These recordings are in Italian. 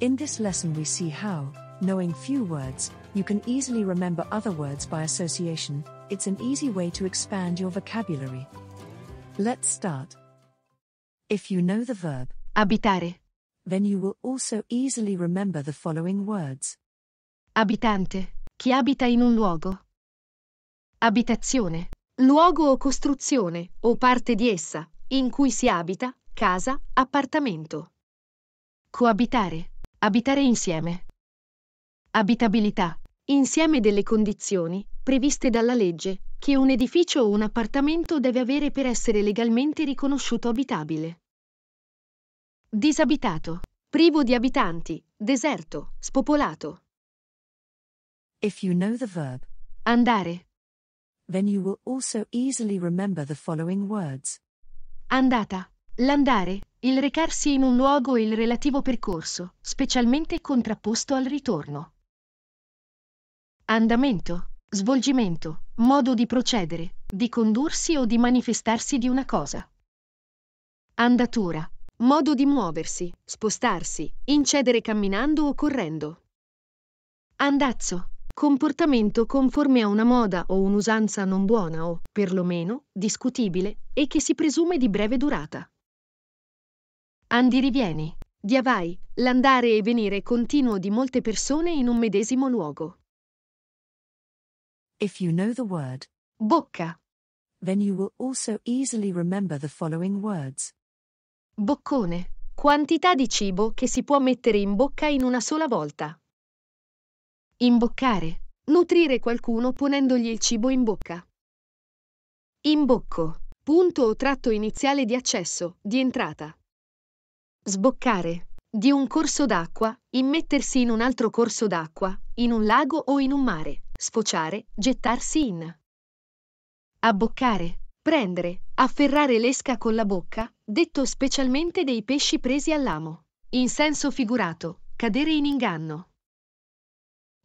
In this lesson, we see how, knowing few words, you can easily remember other words by association, it's an easy way to expand your vocabulary. Let's start. If you know the verb abitare, then you will also easily remember the following words abitante, chi abita in un luogo, abitazione, luogo o costruzione, o parte di essa, in cui si abita, casa, appartamento. Coabitare, Abitare insieme. Abitabilità. Insieme delle condizioni, previste dalla legge, che un edificio o un appartamento deve avere per essere legalmente riconosciuto abitabile. Disabitato. Privo di abitanti, deserto, spopolato. If you know the verb andare, then you will also easily remember the following words. Andata. L'andare il recarsi in un luogo e il relativo percorso, specialmente contrapposto al ritorno. Andamento, svolgimento, modo di procedere, di condursi o di manifestarsi di una cosa. Andatura, modo di muoversi, spostarsi, incedere camminando o correndo. Andazzo, comportamento conforme a una moda o un'usanza non buona o, perlomeno, discutibile e che si presume di breve durata andi rivieni, di avai, l'andare e venire continuo di molte persone in un medesimo luogo. If you know the word bocca, then you will also easily remember the following words. Boccone, quantità di cibo che si può mettere in bocca in una sola volta. Imboccare, nutrire qualcuno ponendogli il cibo in bocca. Imbocco, punto o tratto iniziale di accesso, di entrata. Sboccare. Di un corso d'acqua, immettersi in un altro corso d'acqua, in un lago o in un mare, sfociare, gettarsi in. Abboccare. Prendere, afferrare l'esca con la bocca, detto specialmente dei pesci presi all'amo. In senso figurato, cadere in inganno.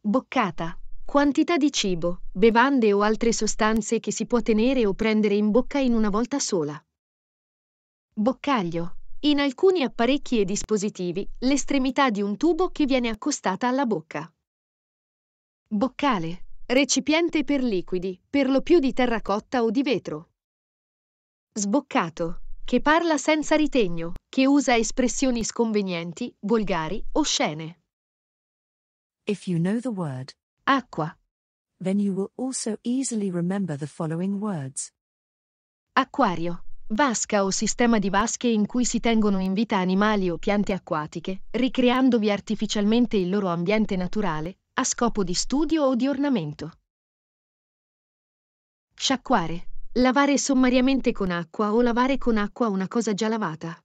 Boccata. Quantità di cibo, bevande o altre sostanze che si può tenere o prendere in bocca in una volta sola. Boccaglio. In alcuni apparecchi e dispositivi, l'estremità di un tubo che viene accostata alla bocca. Boccale. Recipiente per liquidi, per lo più di terracotta o di vetro. Sboccato. Che parla senza ritegno, che usa espressioni sconvenienti, volgari o scene. If you know the word acqua, then you will also easily remember the following words. Acquario. Vasca o sistema di vasche in cui si tengono in vita animali o piante acquatiche, ricreandovi artificialmente il loro ambiente naturale, a scopo di studio o di ornamento. Sciacquare. Lavare sommariamente con acqua o lavare con acqua una cosa già lavata.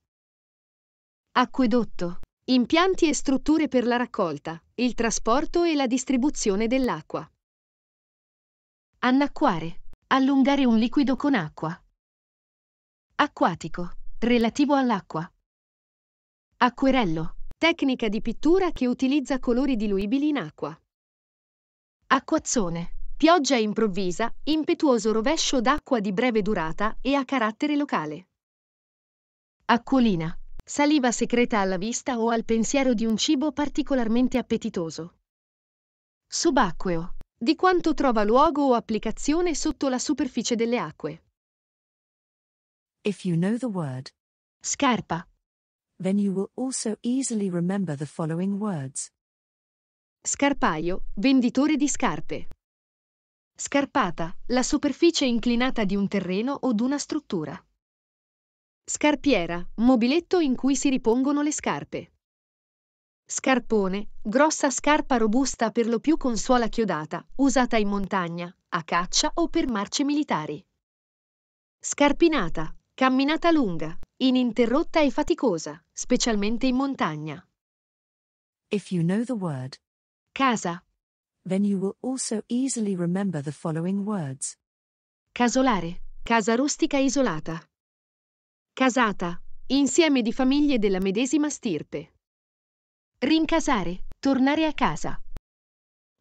Acquedotto. Impianti e strutture per la raccolta, il trasporto e la distribuzione dell'acqua. Annacquare. Allungare un liquido con acqua, Acquatico. Relativo all'acqua. Acquerello. Tecnica di pittura che utilizza colori diluibili in acqua. Acquazzone. Pioggia improvvisa, impetuoso rovescio d'acqua di breve durata e a carattere locale. Acquolina. Saliva secreta alla vista o al pensiero di un cibo particolarmente appetitoso. Subacqueo. Di quanto trova luogo o applicazione sotto la superficie delle acque. If you know the word scarpa, then you will also easily remember the following words. Scarpaio, venditore di scarpe. Scarpata, la superficie inclinata di un terreno o d'una struttura. Scarpiera, mobiletto in cui si ripongono le scarpe. Scarpone, grossa scarpa robusta per lo più con suola chiodata, usata in montagna, a caccia o per marce militari. Scarpinata, Camminata lunga, ininterrotta e faticosa, specialmente in montagna. If you know the word casa, then you will also easily remember the following words. Casolare, casa rustica isolata. Casata, insieme di famiglie della medesima stirpe. Rincasare, tornare a casa.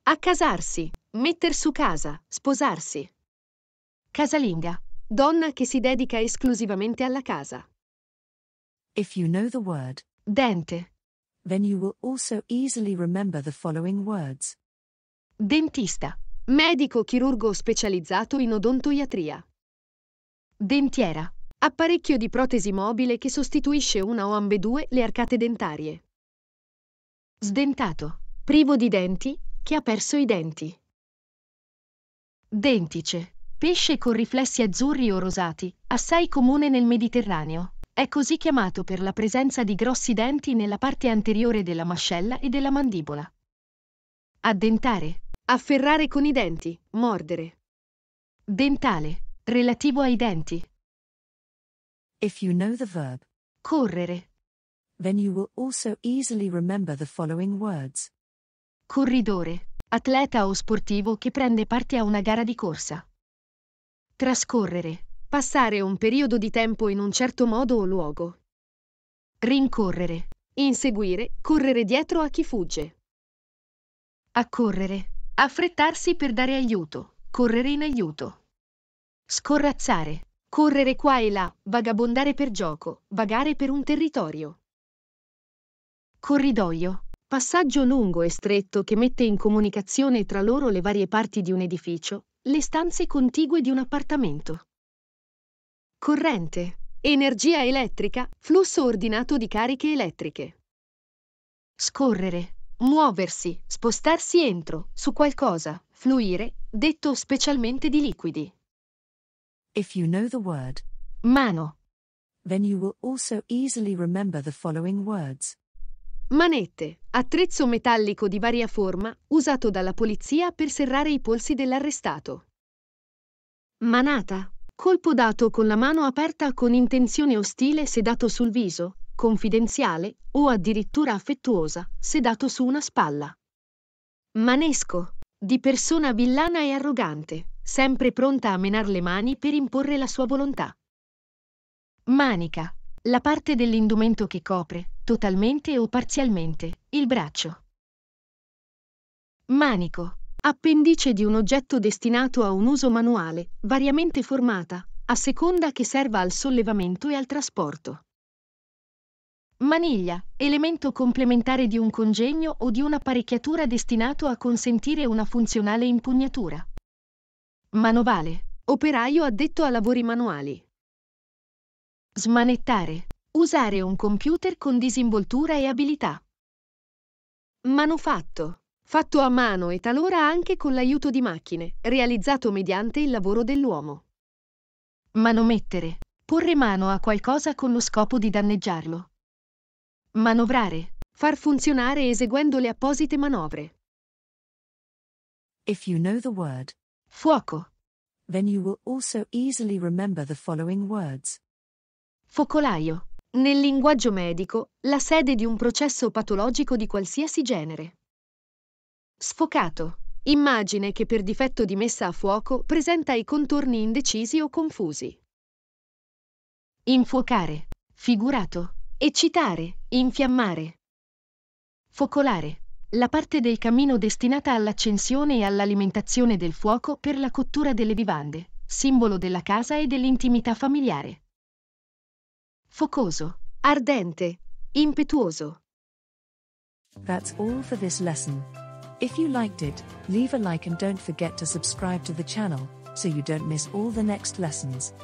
Accasarsi, metter su casa, sposarsi. Casalinga, Donna che si dedica esclusivamente alla casa. If you know the word dente, then you will also easily remember the following words. Dentista, medico chirurgo specializzato in odontoiatria. Dentiera, apparecchio di protesi mobile che sostituisce una o ambedue le arcate dentarie. Sdentato, privo di denti, che ha perso i denti. Dentice, pesce con riflessi azzurri o rosati, assai comune nel Mediterraneo. È così chiamato per la presenza di grossi denti nella parte anteriore della mascella e della mandibola. Addentare. Afferrare con i denti, mordere. Dentale. Relativo ai denti. If you know the verb. Correre. Then you will also easily remember the following words. Corridore. Atleta o sportivo che prende parte a una gara di corsa. Trascorrere. Passare un periodo di tempo in un certo modo o luogo. Rincorrere. Inseguire, correre dietro a chi fugge. Accorrere. Affrettarsi per dare aiuto, correre in aiuto. Scorrazzare. Correre qua e là, vagabondare per gioco, vagare per un territorio. Corridoio. Passaggio lungo e stretto che mette in comunicazione tra loro le varie parti di un edificio, le stanze contigue di un appartamento. Corrente, energia elettrica, flusso ordinato di cariche elettriche. Scorrere, muoversi, spostarsi entro, su qualcosa, fluire, detto specialmente di liquidi. If you know the word mano, then you will also easily remember the following words. Manette, Attrezzo metallico di varia forma usato dalla polizia per serrare i polsi dell'arrestato. Manata. Colpo dato con la mano aperta con intenzione ostile se dato sul viso, confidenziale o addirittura affettuosa se dato su una spalla. Manesco. Di persona villana e arrogante, sempre pronta a menar le mani per imporre la sua volontà. Manica. La parte dell'indumento che copre, totalmente o parzialmente, il braccio. Manico. Appendice di un oggetto destinato a un uso manuale, variamente formata, a seconda che serva al sollevamento e al trasporto. Maniglia, elemento complementare di un congegno o di un'apparecchiatura destinato a consentire una funzionale impugnatura. Manovale, operaio addetto a lavori manuali. Smanettare, Usare un computer con disinvoltura e abilità. Manufatto. Fatto a mano e talora anche con l'aiuto di macchine, realizzato mediante il lavoro dell'uomo. Manomettere. Porre mano a qualcosa con lo scopo di danneggiarlo. Manovrare. Far funzionare eseguendo le apposite manovre. If you know the word fuoco, then you will also easily remember the following words. Focolaio nel linguaggio medico, la sede di un processo patologico di qualsiasi genere. Sfocato. Immagine che per difetto di messa a fuoco presenta i contorni indecisi o confusi. Infuocare. Figurato. Eccitare. Infiammare. Focolare. La parte del camino destinata all'accensione e all'alimentazione del fuoco per la cottura delle vivande, simbolo della casa e dell'intimità familiare. focoso, ardente, impetuoso. That's all for this lesson. If you liked it, leave a like and don't forget to subscribe to the channel so you don't miss all the next lessons.